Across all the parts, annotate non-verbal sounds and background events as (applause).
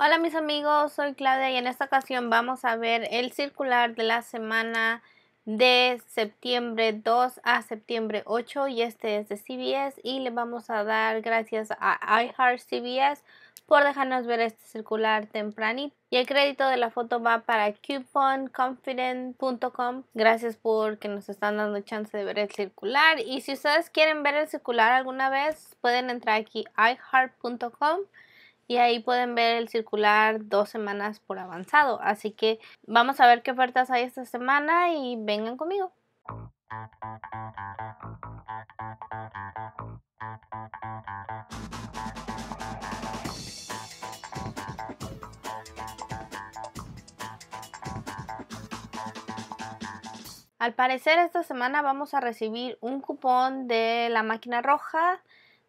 Hola mis amigos, soy Claudia y en esta ocasión vamos a ver el circular de la semana de septiembre 2 a septiembre 8 y este es de CBS y le vamos a dar gracias a iHeartCBS por dejarnos ver este circular tempranito. Y el crédito de la foto va para couponconfident.com. Gracias por que nos están dando chance de ver el circular. Y si ustedes quieren ver el circular alguna vez, pueden entrar aquí iheart.com y ahí pueden ver el circular dos semanas por avanzado. Así que vamos a ver qué ofertas hay esta semana y vengan conmigo. Al parecer esta semana vamos a recibir un cupón de la máquina roja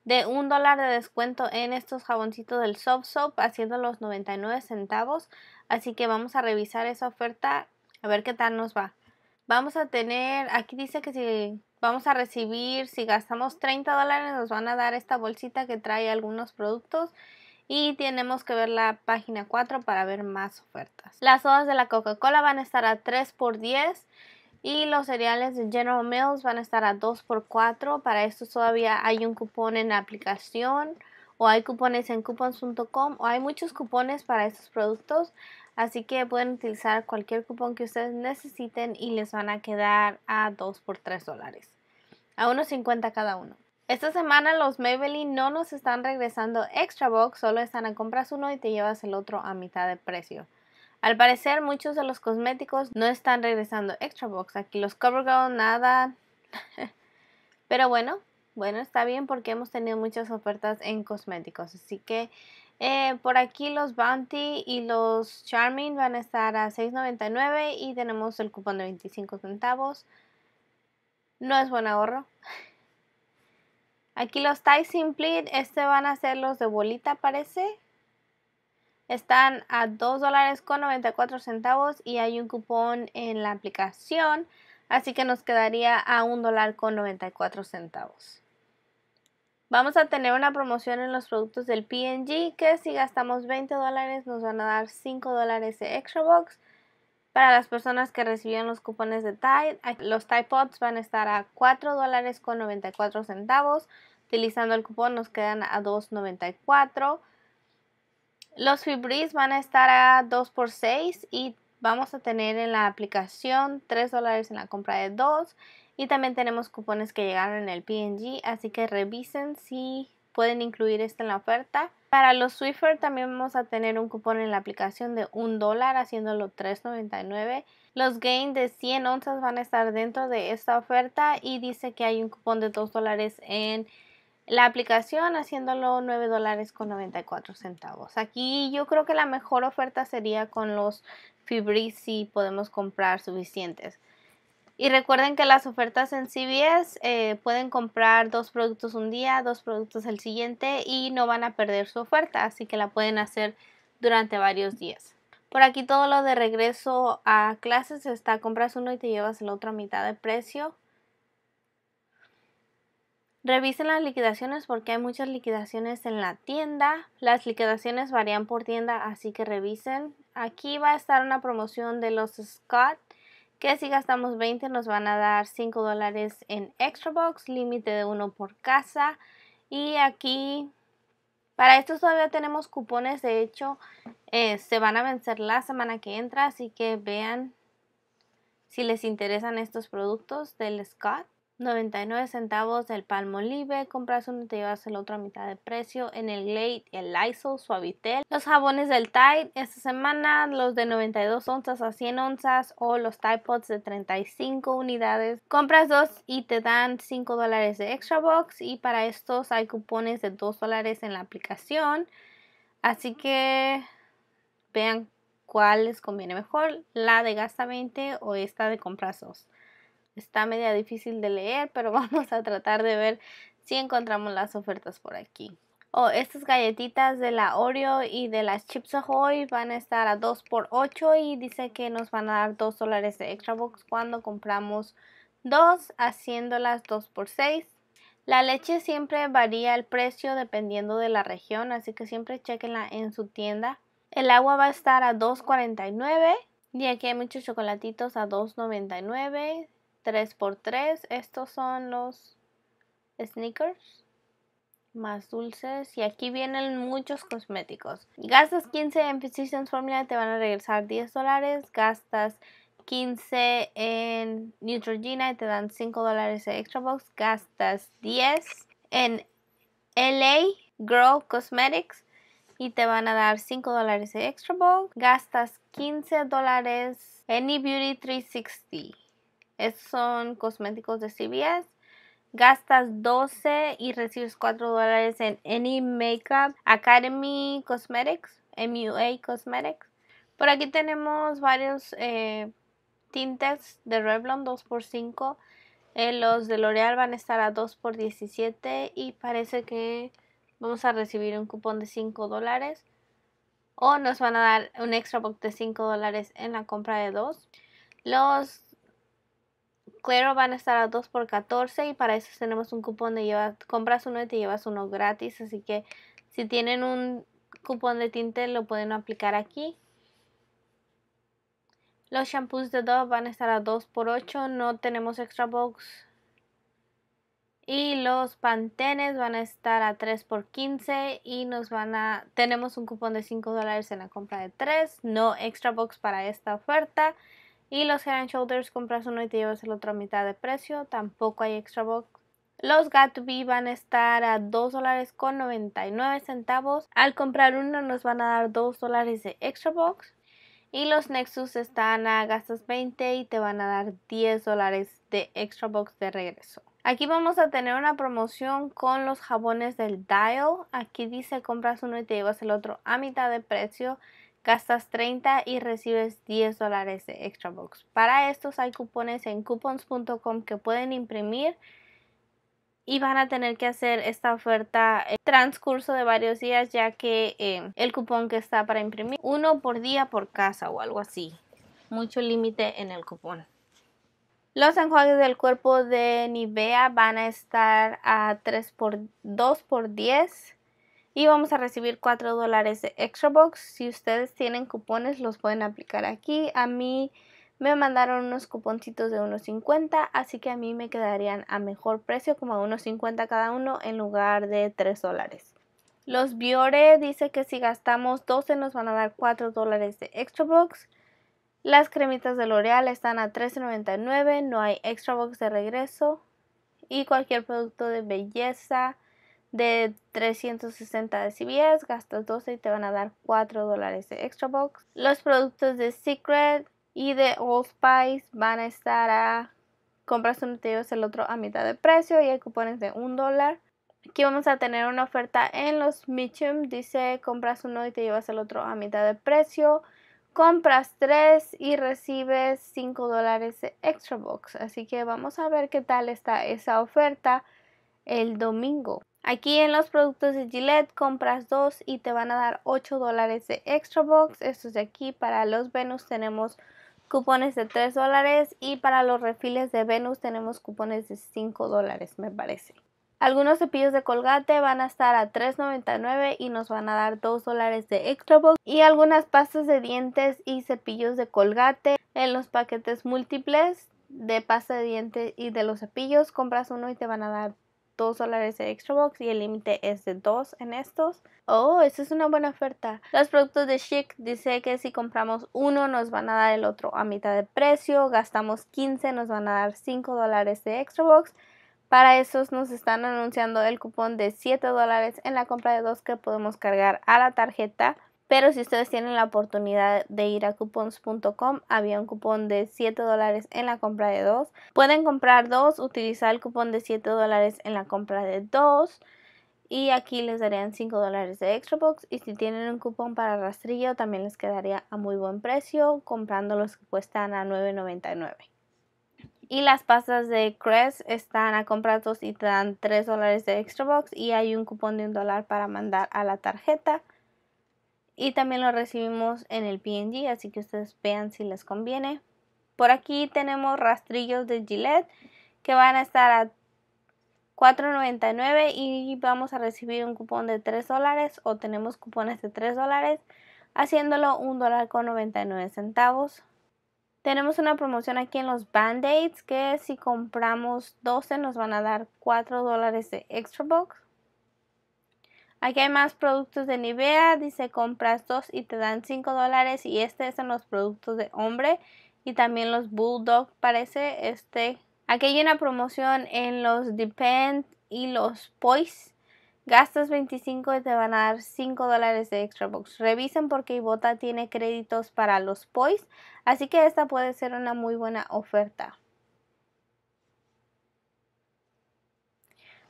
de un dólar de descuento en estos jaboncitos del Soft Soap haciendo los 99 centavos. Así que vamos a revisar esa oferta a ver qué tal nos va. Vamos a tener, aquí dice que si vamos a recibir, si gastamos 30 dólares nos van a dar esta bolsita que trae algunos productos. Y tenemos que ver la página 4 para ver más ofertas. Las sodas de la Coca-Cola van a estar a 3 por 10 y los cereales de General Mills van a estar a 2 x 4. Para esto todavía hay un cupón en la aplicación o hay cupones en coupons.com o hay muchos cupones para estos productos. Así que pueden utilizar cualquier cupón que ustedes necesiten y les van a quedar a 2 por 3 dólares. A 1.50 cada uno. Esta semana los Maybelline no nos están regresando extra box, solo están a compras uno y te llevas el otro a mitad de precio. Al parecer muchos de los cosméticos no están regresando extra box. Aquí los CoverGirl nada. (laughs) Pero bueno, bueno, está bien porque hemos tenido muchas ofertas en cosméticos. Así que eh, por aquí los Bounty y los Charming van a estar a $6.99 y tenemos el cupón de 25 centavos. No es buen ahorro. (laughs) Aquí los Tyson simple este van a ser los de bolita parece. Están a $2.94 dólares con centavos y hay un cupón en la aplicación, así que nos quedaría a $1.94. dólar con centavos. Vamos a tener una promoción en los productos del PNG que si gastamos 20 dólares nos van a dar 5 dólares de extra box. Para las personas que recibieron los cupones de Tide, los Tide Pods van a estar a $4.94. dólares con centavos. Utilizando el cupón nos quedan a 2.94. Los fibris van a estar a 2 por 6 y vamos a tener en la aplicación 3 dólares en la compra de 2 y también tenemos cupones que llegaron en el PNG, así que revisen si pueden incluir esto en la oferta. Para los Swiffer también vamos a tener un cupón en la aplicación de 1 dólar haciéndolo 3.99. Los gain de 100 onzas van a estar dentro de esta oferta y dice que hay un cupón de 2 dólares en la aplicación haciéndolo 9 dólares con 94 centavos. Aquí yo creo que la mejor oferta sería con los Fibris si podemos comprar suficientes. Y recuerden que las ofertas en CBS eh, pueden comprar dos productos un día, dos productos el siguiente y no van a perder su oferta, así que la pueden hacer durante varios días. Por aquí todo lo de regreso a clases está, compras uno y te llevas la otra mitad de precio. Revisen las liquidaciones porque hay muchas liquidaciones en la tienda. Las liquidaciones varían por tienda, así que revisen. Aquí va a estar una promoción de los Scott, que si gastamos 20 nos van a dar 5 dólares en extra box, límite de uno por casa. Y aquí, para estos todavía tenemos cupones, de hecho, eh, se van a vencer la semana que entra, así que vean si les interesan estos productos del Scott. 99 centavos del palmo Palmolive, compras uno y te llevas el otro a mitad de precio. En el Glade, el Lysol, Suavitel. Los jabones del Tide esta semana, los de 92 onzas a 100 onzas o los Tide Pods de 35 unidades. Compras dos y te dan 5 dólares de extra box y para estos hay cupones de 2 dólares en la aplicación. Así que vean cuál les conviene mejor, la de gasta 20 o esta de compras dos está media difícil de leer, pero (laughs) vamos a tratar de ver si encontramos las ofertas por aquí. Oh, estas galletitas de la Oreo y de las Chips Ahoy van a estar a 2 x 8 y dice que nos van a dar 2 dólares de extra box cuando compramos dos haciéndolas 2 x 6. La leche siempre varía el precio dependiendo de la región, así que siempre chequenla en su tienda. El agua va a estar a 2.49 y aquí hay muchos chocolatitos a 2.99. 3x3. Estos son los sneakers más dulces y aquí vienen muchos cosméticos. Gastas 15 en Physicians Formula te van a regresar 10 dólares. Gastas 15 en Neutrogena y te dan 5 dólares de extra box. Gastas 10 en LA Grow Cosmetics y te van a dar 5 dólares de extra box. Gastas 15 dólares en beauty 360. Estos son cosméticos de CVS. Gastas 12 y recibes 4 dólares en Any Makeup Academy Cosmetics, MUA Cosmetics. Por aquí tenemos varios eh, tintes de Revlon 2x5. Eh, los de L'Oreal van a estar a 2x17 y parece que vamos a recibir un cupón de 5 dólares. O nos van a dar un extra box de 5 dólares en la compra de 2. Los Claro van a estar a 2 x 14 y para eso tenemos un cupón de lleva, compras uno y te llevas uno gratis. Así que si tienen un cupón de tinte lo pueden aplicar aquí. Los shampoos de Dove van a estar a 2 x 8 no tenemos extra box. Y los pantenes van a estar a 3 x 15 y nos van a tenemos un cupón de 5 dólares en la compra de 3, no extra box para esta oferta. Y los Head and Shoulders compras uno y te llevas el otro a mitad de precio. Tampoco hay extra box. Los Gatsby van a estar a $2.99. dólares con centavos. Al comprar uno nos van a dar 2 dólares de extra box. Y los Nexus están a gastos 20 y te van a dar 10 dólares de extra box de regreso. Aquí vamos a tener una promoción con los jabones del Dial. Aquí dice compras uno y te llevas el otro a mitad de precio gastas 30 y recibes 10 dólares de extra box Para estos hay cupones en coupons.com que pueden imprimir y van a tener que hacer esta oferta en transcurso de varios días ya que em, el cupón que está para imprimir uno por día por casa o algo así. Mucho límite en el cupón. Los enjuagues del cuerpo de Nivea van a estar a 3 por 2 por 10 y vamos a recibir 4 dólares de extra box. Si ustedes tienen cupones los pueden aplicar aquí. A mí me mandaron unos cuponcitos de 1.50 así que a mí me quedarían a mejor precio como a 1.50 cada uno en lugar de 3 dólares. Los Biore dice que si gastamos 12 nos van a dar 4 dólares de extra box. Las cremitas de L'Oreal están a $13.99, no hay extra box de regreso. Y cualquier producto de belleza de 360 de CBS, gastas 12 y te van a dar 4 dólares de extra box. Los productos de Secret y de Old Spice van a estar a compras uno te llevas el otro a mitad de precio y hay cupones de 1 dólar. Aquí vamos a tener una oferta en los Mitchum, dice compras uno y te llevas el otro a mitad de precio. Compras 3 y recibes 5 dólares de extra box. Así que vamos a ver qué tal está esa oferta el domingo. Aquí en los productos de Gillette compras dos y te van a dar 8 dólares de extra box. Estos de aquí para los Venus tenemos cupones de 3 dólares y para los refiles de Venus tenemos cupones de 5 dólares me parece. Algunos cepillos de colgate van a estar a $3.99 y nos van a dar 2 dólares de extra box. Y algunas pastas de dientes y cepillos de colgate en los paquetes múltiples de pasta de dientes y de los cepillos compras uno y te van a dar 2 dólares de Extra Box y el límite es de 2 en estos. Oh, esa es una buena oferta. Los productos de Chic dice que si compramos uno nos van a dar el otro a mitad de precio, gastamos 15 nos van a dar 5 dólares de Extra Box. Para esos nos están anunciando el cupón de 7 dólares en la compra de dos que podemos cargar a la tarjeta. Pero si ustedes tienen la oportunidad de ir a coupons.com, había un cupón de 7 dólares en la compra de 2. Pueden comprar dos, utilizar el cupón de 7 dólares en la compra de 2. Y aquí les darían 5 dólares de extra box. Y si tienen un cupón para rastrillo, también les quedaría a muy buen precio, comprando los que cuestan a $9.99. Y las pastas de Crest están a comprar dos y te dan 3 dólares de extra box. Y hay un cupón de $1 dólar para mandar a la tarjeta y también lo recibimos en el PNG, así que ustedes vean si les conviene. Por aquí tenemos rastrillos de Gillette que van a estar a $4.99 y vamos a recibir un cupón de 3 dólares o tenemos cupones de 3 dólares haciéndolo un dólar con centavos. Tenemos una promoción aquí en los Band-Aids que si compramos 12 nos van a dar 4 dólares de extra box. Aquí hay más productos de Nivea. Dice compras dos y te dan 5 dólares. Y este son los productos de hombre. Y también los Bulldog parece. Este. Aquí hay una promoción en los Depend y los Pois. Gastas 25 y te van a dar 5 dólares de extra box. Revisen porque Ibota tiene créditos para los Poise. Así que esta puede ser una muy buena oferta.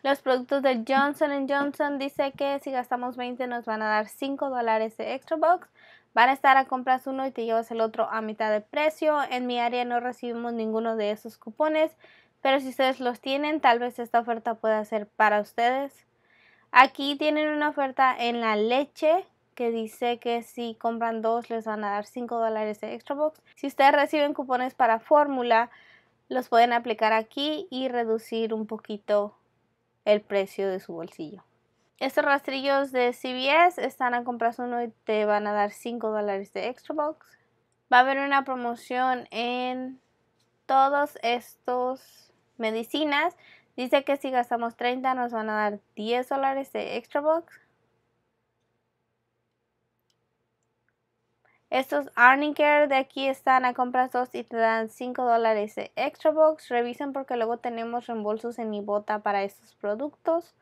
Los productos de Johnson Johnson dice que si gastamos 20 nos van a dar 5 dólares de extra box. Van a estar a compras uno y te llevas el otro a mitad de precio. En mi área no recibimos ninguno de esos cupones, pero si ustedes los tienen, tal vez esta oferta pueda ser para ustedes. Aquí tienen una oferta en la leche que dice que si compran dos les van a dar 5 dólares de extra box. Si ustedes reciben cupones para fórmula, los pueden aplicar aquí y reducir un poquito el precio de su bolsillo. Estos rastrillos de CBS están a compras uno y te van a dar 5 dólares de extra box. Va a haber una promoción en todos estos medicinas. Dice que si gastamos 30 nos van a dar 10 dólares de extra box. Estos Arnicare de aquí están a compras 2 y te dan 5 dólares de extra box. Revisen porque luego tenemos reembolsos en mi bota para estos productos.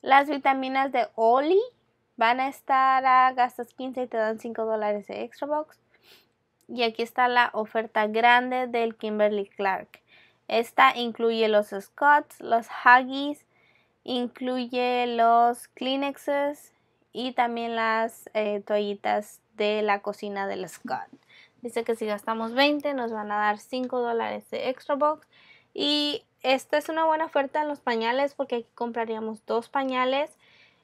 Las vitaminas de Oli van a estar a gastas 15 y te dan 5 dólares de extra box. Y aquí está la oferta grande del Kimberly Clark. Esta incluye los Scots, los Huggies, incluye los Kleenexes y también las eh, toallitas de la cocina del Scott. Dice que si gastamos 20 nos van a dar 5 dólares de extra box. Y esta es una buena oferta en los pañales porque aquí compraríamos dos pañales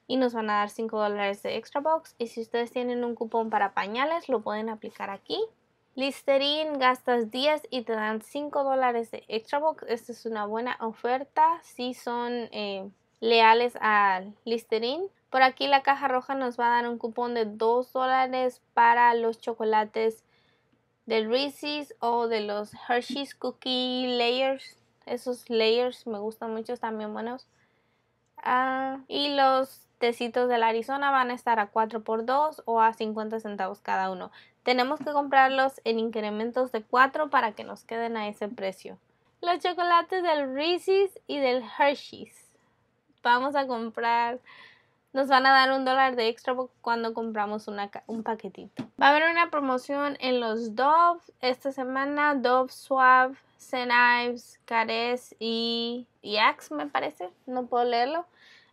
y nos van a dar 5 dólares de extra box. Y si ustedes tienen un cupón para pañales lo pueden aplicar aquí. Listerine gastas 10 y te dan 5 dólares de extra box. Esta es una buena oferta si son eh, leales al Listerine. Por aquí la caja roja nos va a dar un cupón de 2 dólares para los chocolates del Reese's o de los Hershey's Cookie Layers. Esos layers me gustan mucho, están bien buenos. Ah, y los tecitos del Arizona van a estar a 4 por 2 o a 50 centavos cada uno. Tenemos que comprarlos en incrementos de 4 para que nos queden a ese precio. Los chocolates del Reese's y del Hershey's. Vamos a comprar nos van a dar un dólar de extra cuando compramos un paquetito. Va a haber una promoción en los Dove esta semana, Dove Suave, Senives, Cares y, y Axe me parece, no puedo leerlo.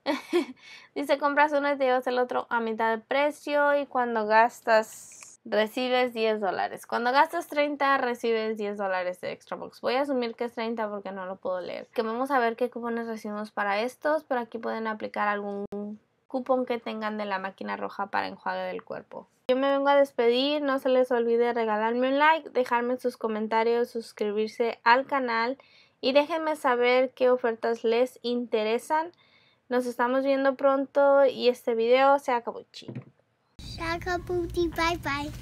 (laughs) Dice compras uno y te llevas el otro a mitad de precio y cuando gastas recibes 10 dólares. Cuando gastas 30 recibes 10 dólares de extra box. Voy a asumir que es 30 porque no lo puedo leer. Que vamos a ver qué cupones recibimos para estos, pero aquí pueden aplicar algún cupón que tengan de la máquina roja para enjuague del cuerpo. Yo me vengo a despedir, no se les olvide regalarme un like, dejarme sus comentarios, suscribirse al canal y déjenme saber qué ofertas les interesan. Nos estamos viendo pronto y este video se acabó. bye bye.